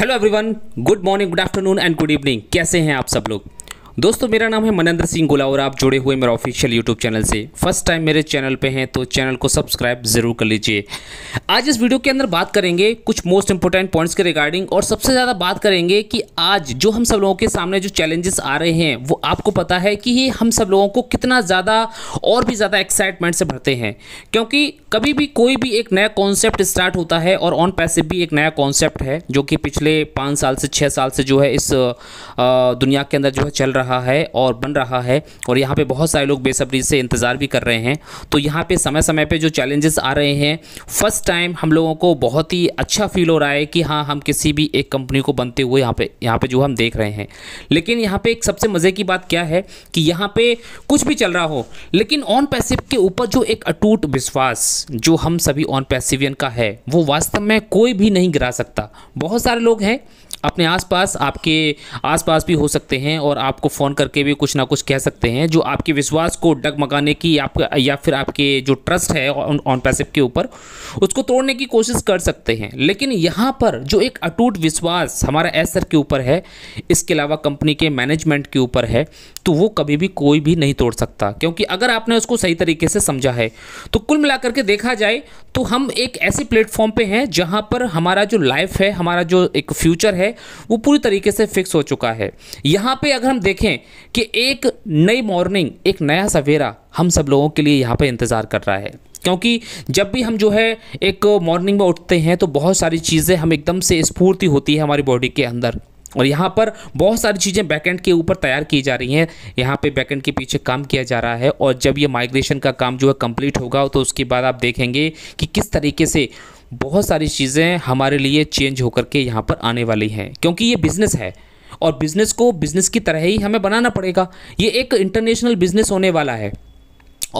hello everyone good morning good afternoon and good evening कैसे हैं आप सब लोग दोस्तों मेरा नाम है मनेंद्र सिंह गोला और आप जुड़े हुए मेरा ऑफिशियल यूट्यूब चैनल से फर्स्ट टाइम मेरे चैनल पे हैं तो चैनल को सब्सक्राइब जरूर कर लीजिए आज इस वीडियो के अंदर बात करेंगे कुछ मोस्ट इंपॉर्टेंट पॉइंट्स के रिगार्डिंग और सबसे ज़्यादा बात करेंगे कि आज जो हम सब लोगों के सामने जो चैलेंजेस आ रहे हैं वो आपको पता है कि हम सब लोगों को कितना ज़्यादा और भी ज़्यादा एक्साइटमेंट से भरते हैं क्योंकि कभी भी कोई भी एक नया कॉन्सेप्ट स्टार्ट होता है और ऑन पैसे भी एक नया कॉन्सेप्ट है जो कि पिछले पाँच साल से छः साल से जो है इस दुनिया के अंदर जो है चल रहा रहा है और बन रहा है और यहाँ पे बहुत सारे लोग बेसब्री से इंतज़ार भी कर रहे हैं तो यहाँ पे समय समय पे जो चैलेंजेस आ रहे हैं फर्स्ट टाइम हम लोगों को बहुत ही अच्छा फील हो रहा है कि हाँ हम किसी भी एक कंपनी को बनते हुए यहाँ पे यहाँ पे जो हम देख रहे हैं लेकिन यहाँ पे एक सबसे मज़े की बात क्या है कि यहाँ पे कुछ भी चल रहा हो लेकिन ऑन पैसिव के ऊपर जो एक अटूट विश्वास जो हम सभी ऑन पैसिवियन का है वो वास्तव में कोई भी नहीं गिरा सकता बहुत सारे लोग हैं अपने आसपास आपके आसपास भी हो सकते हैं और आपको फ़ोन करके भी कुछ ना कुछ कह सकते हैं जो आपके विश्वास को डगमगाने की आपका या फिर आपके जो ट्रस्ट है ऑन पैसिव के ऊपर उसको तोड़ने की कोशिश कर सकते हैं लेकिन यहाँ पर जो एक अटूट विश्वास हमारा एसर के ऊपर है इसके अलावा कंपनी के मैनेजमेंट के ऊपर है तो वो कभी भी कोई भी नहीं तोड़ सकता क्योंकि अगर आपने उसको सही तरीके से समझा है तो कुल मिलाकर के देखा जाए तो हम एक ऐसे प्लेटफॉर्म पे हैं जहाँ पर हमारा जो लाइफ है हमारा जो एक फ्यूचर है वो पूरी तरीके से फिक्स हो चुका है यहाँ पे अगर हम देखें कि एक नई मॉर्निंग एक नया सवेरा हम सब लोगों के लिए यहाँ पर इंतज़ार कर रहा है क्योंकि जब भी हम जो है एक मॉर्निंग में उठते हैं तो बहुत सारी चीज़ें हम एकदम से स्फूर्ति होती है हमारी बॉडी के अंदर और यहाँ पर बहुत सारी चीज़ें बैकेंड के ऊपर तैयार की जा रही हैं यहाँ पे बैकेंड के पीछे काम किया जा रहा है और जब ये माइग्रेशन का काम जो है कंप्लीट होगा तो उसके बाद आप देखेंगे कि किस तरीके से बहुत सारी चीज़ें हमारे लिए चेंज होकर के यहाँ पर आने वाली हैं क्योंकि ये बिज़नेस है और बिज़नेस को बिज़नेस की तरह ही हमें बनाना पड़ेगा ये एक इंटरनेशनल बिज़नेस होने वाला है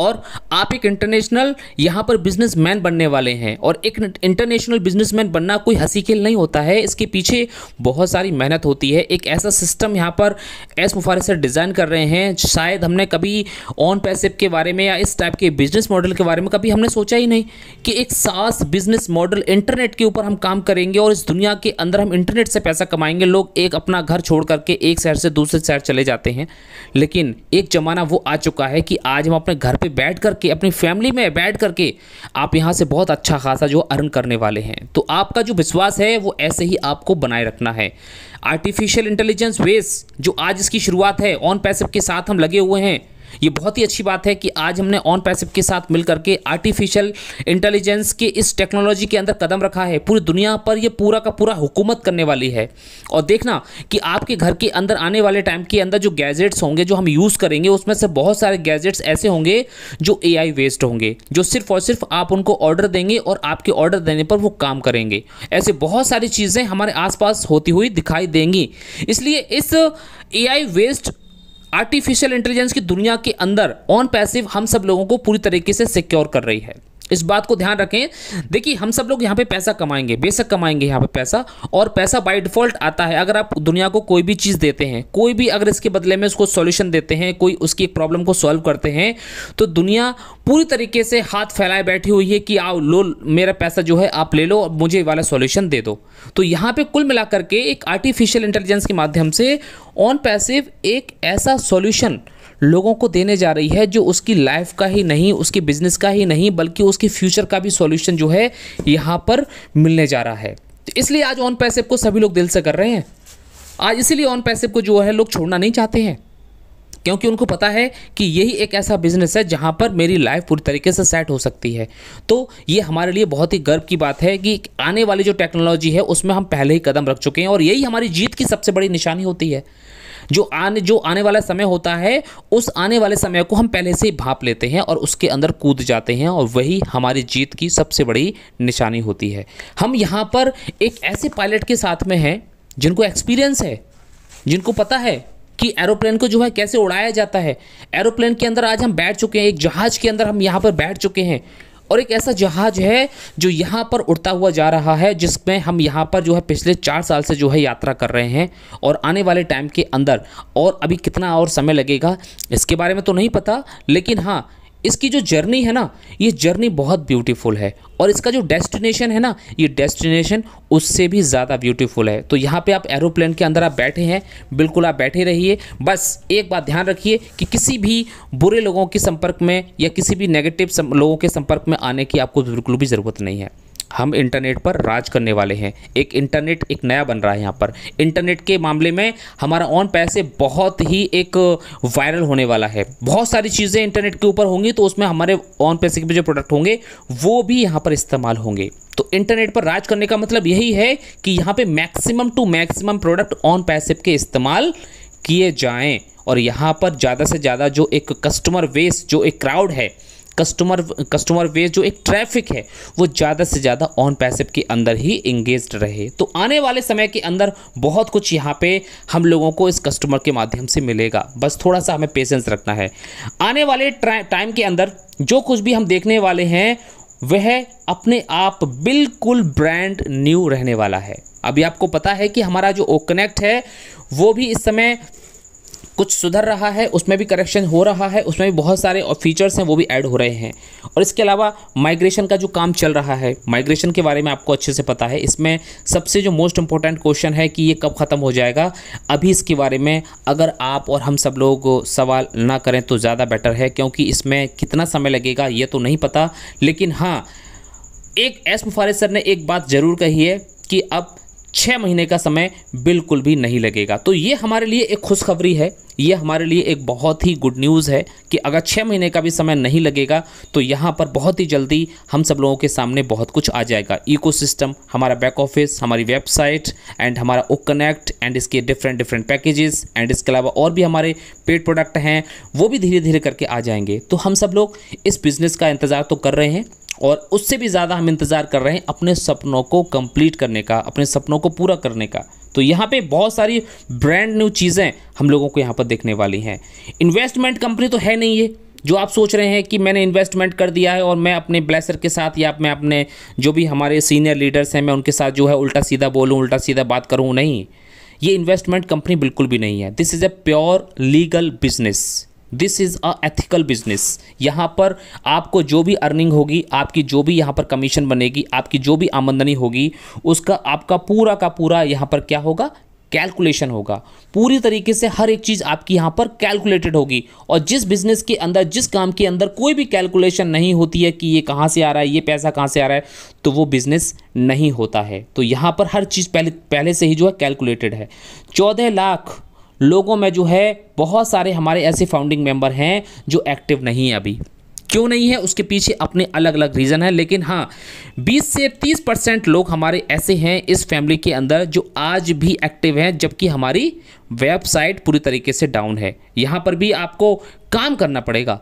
और आप एक इंटरनेशनल यहाँ पर बिजनेसमैन बनने वाले हैं और एक इंटरनेशनल बिजनेसमैन बनना कोई हंसी खेल नहीं होता है इसके पीछे बहुत सारी मेहनत होती है एक ऐसा सिस्टम यहाँ पर एस मुफारे सर डिज़ाइन कर रहे हैं शायद हमने कभी ऑन पैसे के बारे में या इस टाइप के बिजनेस मॉडल के बारे में कभी हमने सोचा ही नहीं कि एक सास बिजनेस मॉडल इंटरनेट के ऊपर हम काम करेंगे और इस दुनिया के अंदर हम इंटरनेट से पैसा कमाएंगे लोग एक अपना घर छोड़ करके एक शहर से दूसरे शहर चले जाते हैं लेकिन एक ज़माना वो आ चुका है कि आज हम अपने घर पर बैठ कर करके अपनी फैमिली में बैठ करके आप यहाँ से बहुत अच्छा खासा जो अर्न करने वाले हैं तो आपका जो विश्वास है वो ऐसे ही आपको बनाए रखना है आर्टिफिशियल इंटेलिजेंस वेस जो आज इसकी शुरुआत है ऑन पैसिव के साथ हम लगे हुए हैं ये बहुत ही अच्छी बात है कि आज हमने ऑन पैसिव के साथ मिल करके आर्टिफिशियल इंटेलिजेंस के इस टेक्नोलॉजी के अंदर कदम रखा है पूरी दुनिया पर ये पूरा का पूरा हुकूमत करने वाली है और देखना कि आपके घर के अंदर आने वाले टाइम के अंदर जो गैजेट्स होंगे जो हम यूज़ करेंगे उसमें से बहुत सारे गैजेट्स ऐसे होंगे जो ए वेस्ट होंगे जो सिर्फ और सिर्फ आप उनको ऑर्डर देंगे और आपके ऑर्डर देने पर वो काम करेंगे ऐसे बहुत सारी चीज़ें हमारे आसपास होती हुई दिखाई देंगी इसलिए इस ए वेस्ट आर्टिफिशियल इंटेलिजेंस की दुनिया के अंदर ऑन पैसिव हम सब लोगों को पूरी तरीके से सिक्योर कर रही है इस बात को ध्यान रखें देखिए हम सब लोग यहाँ पे पैसा कमाएंगे बेशक कमाएंगे यहाँ पे पैसा और पैसा बाय डिफ़ॉल्ट आता है अगर आप दुनिया को कोई भी चीज़ देते हैं कोई भी अगर इसके बदले में उसको सॉल्यूशन देते हैं कोई उसकी प्रॉब्लम को सॉल्व करते हैं तो दुनिया पूरी तरीके से हाथ फैलाए बैठी हुई है कि आओ लो मेरा पैसा जो है आप ले लो और मुझे वाला सोल्यूशन दे दो तो यहाँ पर कुल मिला करके एक आर्टिफिशियल इंटेलिजेंस के माध्यम से ऑन पैसिव एक ऐसा सोल्यूशन लोगों को देने जा रही है जो उसकी लाइफ का ही नहीं उसकी बिजनेस का ही नहीं बल्कि उसके फ्यूचर का भी सॉल्यूशन जो है यहाँ पर मिलने जा रहा है तो इसलिए आज ऑन पैसेप को सभी लोग दिल से कर रहे हैं आज इसीलिए ऑन पैसेप को जो है लोग छोड़ना नहीं चाहते हैं क्योंकि उनको पता है कि यही एक ऐसा बिजनेस है जहाँ पर मेरी लाइफ पूरी तरीके से सेट हो सकती है तो ये हमारे लिए बहुत ही गर्व की बात है कि आने वाली जो टेक्नोलॉजी है उसमें हम पहले ही कदम रख चुके हैं और यही हमारी जीत की सबसे बड़ी निशानी होती है जो आने जो आने वाला समय होता है उस आने वाले समय को हम पहले से ही भाप लेते हैं और उसके अंदर कूद जाते हैं और वही हमारी जीत की सबसे बड़ी निशानी होती है हम यहाँ पर एक ऐसे पायलट के साथ में हैं जिनको एक्सपीरियंस है जिनको पता है कि एरोप्लेन को जो है कैसे उड़ाया जाता है एरोप्लेन के अंदर आज हम बैठ चुके हैं एक जहाज़ के अंदर हम यहाँ पर बैठ चुके हैं और एक ऐसा जहाज है जो यहाँ पर उड़ता हुआ जा रहा है जिसमें हम यहाँ पर जो है पिछले चार साल से जो है यात्रा कर रहे हैं और आने वाले टाइम के अंदर और अभी कितना और समय लगेगा इसके बारे में तो नहीं पता लेकिन हाँ इसकी जो जर्नी है ना ये जर्नी बहुत ब्यूटीफुल है और इसका जो डेस्टिनेशन है ना ये डेस्टिनेशन उससे भी ज़्यादा ब्यूटीफुल है तो यहाँ पे आप एरोप्लेन के अंदर आप बैठे हैं बिल्कुल आप बैठे रहिए बस एक बात ध्यान रखिए कि किसी भी बुरे लोगों के संपर्क में या किसी भी नेगेटिव लोगों के संपर्क में आने की आपको बिल्कुल भी ज़रूरत नहीं है हम इंटरनेट पर राज करने वाले हैं एक इंटरनेट एक नया बन रहा है यहाँ पर इंटरनेट के मामले में हमारा ऑन पैसे बहुत ही एक वायरल होने वाला है बहुत सारी चीज़ें इंटरनेट के ऊपर होंगी तो उसमें हमारे ऑन पैसे के जो प्रोडक्ट होंगे वो भी यहाँ पर इस्तेमाल होंगे तो इंटरनेट पर राज करने का मतलब यही है कि यहाँ पर maximum to maximum product on पैसे के इस्तेमाल किए जाएँ और यहाँ पर ज़्यादा से ज़्यादा जो एक कस्टमर वेस जो एक क्राउड है कस्टमर कस्टमर बेस जो एक ट्रैफिक है वो ज़्यादा से ज़्यादा ऑन पैसिव के अंदर ही इंगेज रहे तो आने वाले समय के अंदर बहुत कुछ यहाँ पे हम लोगों को इस कस्टमर के माध्यम से मिलेगा बस थोड़ा सा हमें पेशेंस रखना है आने वाले टाइम के अंदर जो कुछ भी हम देखने वाले हैं वह अपने आप बिल्कुल ब्रांड न्यू रहने वाला है अभी आपको पता है कि हमारा जो ओ कनेक्ट है वो भी इस समय कुछ सुधर रहा है उसमें भी करेक्शन हो रहा है उसमें भी बहुत सारे फीचर्स हैं वो भी ऐड हो रहे हैं और इसके अलावा माइग्रेशन का जो काम चल रहा है माइग्रेशन के बारे में आपको अच्छे से पता है इसमें सबसे जो मोस्ट इंपॉर्टेंट क्वेश्चन है कि ये कब ख़त्म हो जाएगा अभी इसके बारे में अगर आप और हम सब लोग सवाल ना करें तो ज़्यादा बेटर है क्योंकि इसमें कितना समय लगेगा ये तो नहीं पता लेकिन हाँ एक एस मुफारिज सर ने एक बात ज़रूर कही है कि अब छः महीने का समय बिल्कुल भी नहीं लगेगा तो ये हमारे लिए एक खुशखबरी है ये हमारे लिए एक बहुत ही गुड न्यूज़ है कि अगर छः महीने का भी समय नहीं लगेगा तो यहाँ पर बहुत ही जल्दी हम सब लोगों के सामने बहुत कुछ आ जाएगा इकोसिस्टम हमारा बैक ऑफिस हमारी वेबसाइट एंड हमारा ओ कनेक्ट एंड इसके डिफरेंट डिफरेंट पैकेजेस एंड इसके अलावा और भी हमारे पेड प्रोडक्ट हैं वो भी धीरे धीरे करके आ जाएंगे तो हम सब लोग इस बिज़नेस का इंतज़ार तो कर रहे हैं और उससे भी ज़्यादा हम इंतज़ार कर रहे हैं अपने सपनों को कंप्लीट करने का अपने सपनों को पूरा करने का तो यहाँ पे बहुत सारी ब्रांड न्यू चीज़ें हम लोगों को यहाँ पर देखने वाली हैं इन्वेस्टमेंट कंपनी तो है नहीं ये जो आप सोच रहे हैं कि मैंने इन्वेस्टमेंट कर दिया है और मैं अपने ब्लेसर के साथ या मैं अपने जो भी हमारे सीनियर लीडर्स हैं मैं उनके साथ जो है उल्टा सीधा बोलूँ उल्टा सीधा बात करूँ नहीं ये इन्वेस्टमेंट कंपनी बिल्कुल भी नहीं है this is a pure legal business this is a ethical business यहाँ पर आपको जो भी अर्निंग होगी आपकी जो भी यहाँ पर कमीशन बनेगी आपकी जो भी आमदनी होगी उसका आपका पूरा का पूरा यहाँ पर क्या होगा कैलकुलेशन होगा पूरी तरीके से हर एक चीज़ आपकी यहाँ पर कैलकुलेटेड होगी और जिस बिज़नेस के अंदर जिस काम के अंदर कोई भी कैलकुलेशन नहीं होती है कि ये कहाँ से आ रहा है ये पैसा कहाँ से आ रहा है तो वो बिज़नेस नहीं होता है तो यहाँ पर हर चीज़ पहले पहले से ही जो है कैलकुलेटेड है चौदह लाख लोगों में जो है बहुत सारे हमारे ऐसे फाउंडिंग मेंबर हैं जो एक्टिव नहीं है अभी क्यों नहीं है उसके पीछे अपने अलग अलग रीज़न है लेकिन हाँ 20 से 30 परसेंट लोग हमारे ऐसे हैं इस फैमिली के अंदर जो आज भी एक्टिव हैं जबकि हमारी वेबसाइट पूरी तरीके से डाउन है यहाँ पर भी आपको काम करना पड़ेगा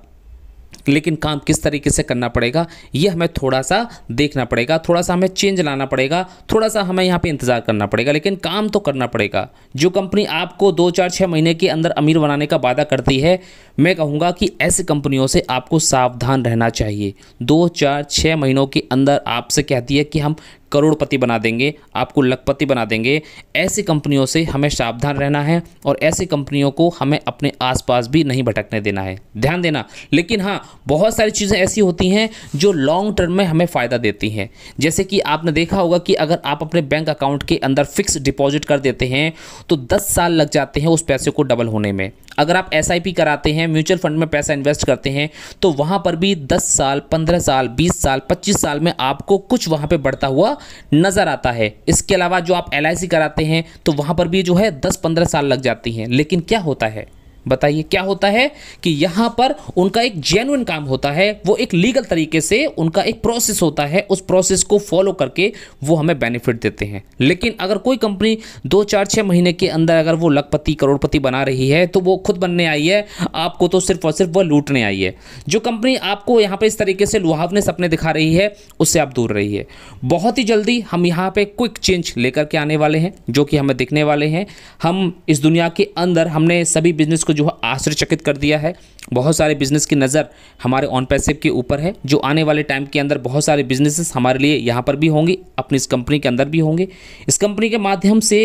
लेकिन काम किस तरीके से करना पड़ेगा यह हमें थोड़ा सा देखना पड़ेगा थोड़ा सा हमें चेंज लाना पड़ेगा थोड़ा सा हमें यहाँ पर इंतज़ार करना पड़ेगा लेकिन काम तो करना पड़ेगा जो कंपनी आपको दो चार छः महीने के अंदर अमीर बनाने का वादा करती है मैं कहूँगा कि ऐसी कंपनियों से आपको सावधान रहना चाहिए दो चार छः महीनों के अंदर आपसे कहती है कि हम करोड़पति बना देंगे आपको लखपति बना देंगे ऐसी कंपनियों से हमें सावधान रहना है और ऐसी कंपनियों को हमें अपने आसपास भी नहीं भटकने देना है ध्यान देना लेकिन हाँ बहुत सारी चीज़ें ऐसी होती हैं जो लॉन्ग टर्म में हमें फ़ायदा देती हैं जैसे कि आपने देखा होगा कि अगर आप अपने बैंक अकाउंट के अंदर फिक्स डिपॉजिट कर देते हैं तो दस साल लग जाते हैं उस पैसे को डबल होने में अगर आप एस कराते हैं म्यूचुअल फंड में पैसा इन्वेस्ट करते हैं तो वहाँ पर भी दस साल पंद्रह साल बीस साल पच्चीस साल में आपको कुछ वहाँ पर बढ़ता हुआ नज़र आता है इसके अलावा जो आप एल कराते हैं तो वहाँ पर भी जो है दस पंद्रह साल लग जाती हैं लेकिन क्या होता है बताइए क्या होता है कि यहां पर उनका एक जेन्युन काम होता है वो एक लीगल तरीके से उनका एक प्रोसेस होता है उस प्रोसेस को फॉलो करके वो हमें बेनिफिट देते हैं लेकिन अगर कोई कंपनी दो चार छः महीने के अंदर अगर वो लखपति करोड़पति बना रही है तो वो खुद बनने आई है आपको तो सिर्फ और सिर्फ वह लूटने आई है जो कंपनी आपको यहाँ पर इस तरीके से लुहावने सपने दिखा रही है उससे आप दूर रहिए बहुत ही जल्दी हम यहाँ पर क्विक चेंज लेकर के आने वाले हैं जो कि हमें दिखने वाले हैं हम इस दुनिया के अंदर हमने सभी बिजनेस को जो है आश्चर्यचकित कर दिया है बहुत सारे बिजनेस की नज़र हमारे ऑन पैसिव के ऊपर है जो आने वाले टाइम के अंदर बहुत सारे बिजनेसेस हमारे लिए यहाँ पर भी होंगे अपनी इस कंपनी के अंदर भी होंगे इस कंपनी के माध्यम से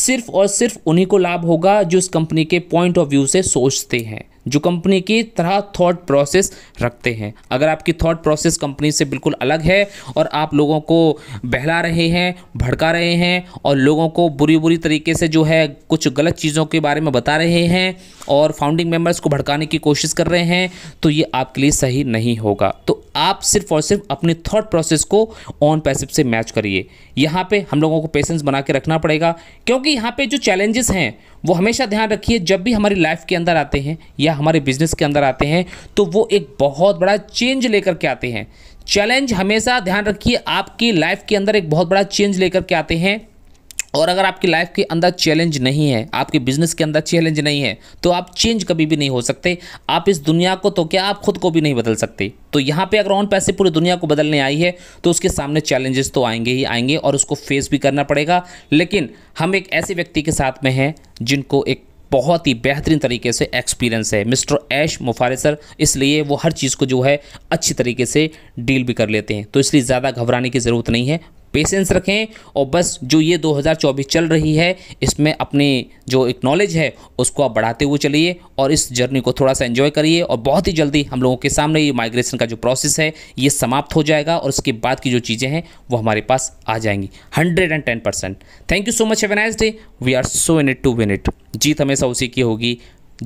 सिर्फ और सिर्फ उन्हीं को लाभ होगा जो इस कंपनी के पॉइंट ऑफ व्यू से सोचते हैं जो कंपनी की तरह थॉट प्रोसेस रखते हैं अगर आपकी थॉट प्रोसेस कंपनी से बिल्कुल अलग है और आप लोगों को बहला रहे हैं भड़का रहे हैं और लोगों को बुरी बुरी तरीके से जो है कुछ गलत चीज़ों के बारे में बता रहे हैं और फाउंडिंग मेम्बर्स को भड़काने की कोशिश कर रहे हैं तो ये आपके लिए सही नहीं होगा तो आप सिर्फ और सिर्फ अपने थॉट प्रोसेस को ऑन पैसिव से मैच करिए यहाँ पे हम लोगों को पेशेंस बना के रखना पड़ेगा क्योंकि यहाँ पे जो चैलेंजेस हैं वो हमेशा ध्यान रखिए जब भी हमारी लाइफ के अंदर आते हैं या हमारे बिजनेस के अंदर आते हैं तो वो एक बहुत बड़ा चेंज लेकर के आते हैं चैलेंज हमेशा ध्यान रखिए आपकी लाइफ के अंदर एक बहुत बड़ा चेंज लेकर के आते हैं और अगर आपकी लाइफ के अंदर चैलेंज नहीं है आपके बिजनेस के अंदर चैलेंज नहीं है तो आप चेंज कभी भी नहीं हो सकते आप इस दुनिया को तो क्या आप खुद को भी नहीं बदल सकते तो यहाँ पे अगर ऑन पैसे पूरी दुनिया को बदलने आई है तो उसके सामने चैलेंजेस तो आएंगे ही आएंगे और उसको फेस भी करना पड़ेगा लेकिन हम एक ऐसे व्यक्ति के साथ में हैं जिनको एक बहुत ही बेहतरीन तरीके से एक्सपीरियंस है मिस्टर ऐश मुफारे सर इसलिए वो हर चीज़ को जो है अच्छी तरीके से डील भी कर लेते हैं तो इसलिए ज़्यादा घबराने की ज़रूरत नहीं है पेशेंस रखें और बस जो ये 2024 चल रही है इसमें अपनी जो एक नॉलेज है उसको आप बढ़ाते हुए चलिए और इस जर्नी को थोड़ा सा एंजॉय करिए और बहुत ही जल्दी हम लोगों के सामने ये माइग्रेशन का जो प्रोसेस है ये समाप्त हो जाएगा और इसके बाद की जो चीज़ें हैं वो हमारे पास आ जाएंगी hundred and ten percent thank you so much have day we are so in it to win it जीत हमेशा उसी की होगी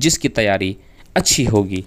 जिसकी तैयारी अच्छी होगी